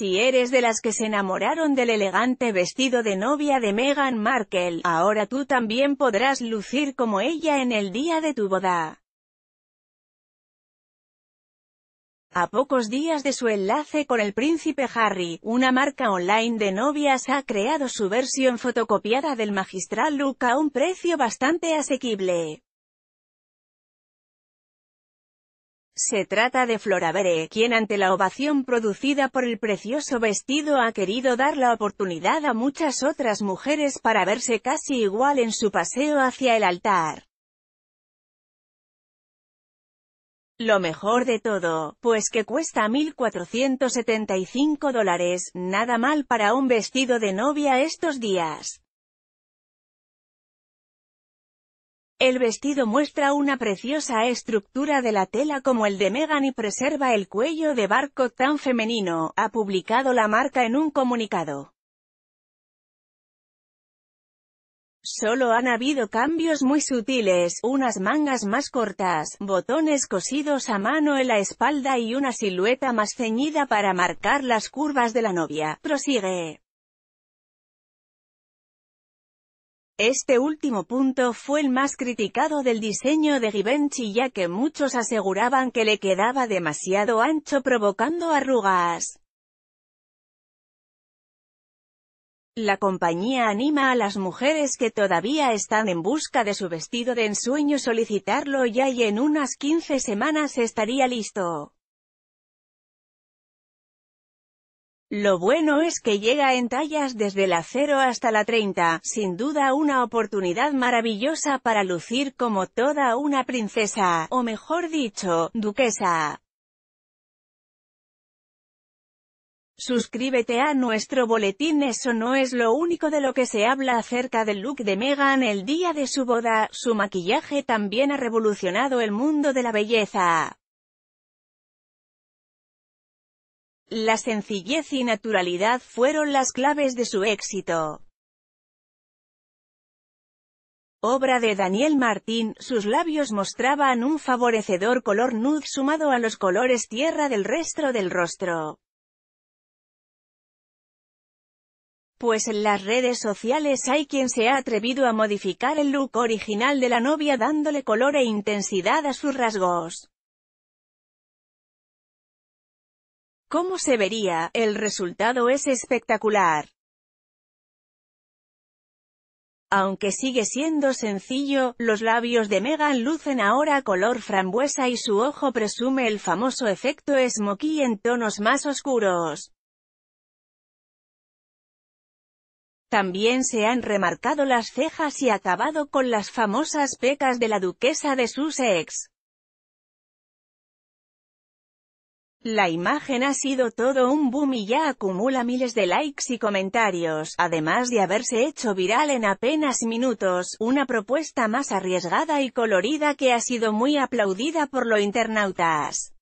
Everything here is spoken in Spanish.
Si eres de las que se enamoraron del elegante vestido de novia de Meghan Markle, ahora tú también podrás lucir como ella en el día de tu boda. A pocos días de su enlace con el príncipe Harry, una marca online de novias ha creado su versión fotocopiada del magistral look a un precio bastante asequible. Se trata de Flora quien ante la ovación producida por el precioso vestido ha querido dar la oportunidad a muchas otras mujeres para verse casi igual en su paseo hacia el altar. Lo mejor de todo, pues que cuesta 1.475 dólares, nada mal para un vestido de novia estos días. El vestido muestra una preciosa estructura de la tela como el de Meghan y preserva el cuello de barco tan femenino, ha publicado la marca en un comunicado. Solo han habido cambios muy sutiles, unas mangas más cortas, botones cosidos a mano en la espalda y una silueta más ceñida para marcar las curvas de la novia, prosigue. Este último punto fue el más criticado del diseño de Givenchy ya que muchos aseguraban que le quedaba demasiado ancho provocando arrugas. La compañía anima a las mujeres que todavía están en busca de su vestido de ensueño solicitarlo ya y en unas 15 semanas estaría listo. Lo bueno es que llega en tallas desde la 0 hasta la 30, sin duda una oportunidad maravillosa para lucir como toda una princesa, o mejor dicho, duquesa. Suscríbete a nuestro boletín Eso no es lo único de lo que se habla acerca del look de Meghan el día de su boda, su maquillaje también ha revolucionado el mundo de la belleza. La sencillez y naturalidad fueron las claves de su éxito. Obra de Daniel Martín, sus labios mostraban un favorecedor color nude sumado a los colores tierra del resto del rostro. Pues en las redes sociales hay quien se ha atrevido a modificar el look original de la novia dándole color e intensidad a sus rasgos. Como se vería? El resultado es espectacular. Aunque sigue siendo sencillo, los labios de Megan lucen ahora color frambuesa y su ojo presume el famoso efecto smokey en tonos más oscuros. También se han remarcado las cejas y acabado con las famosas pecas de la duquesa de Sussex. La imagen ha sido todo un boom y ya acumula miles de likes y comentarios, además de haberse hecho viral en apenas minutos, una propuesta más arriesgada y colorida que ha sido muy aplaudida por los internautas.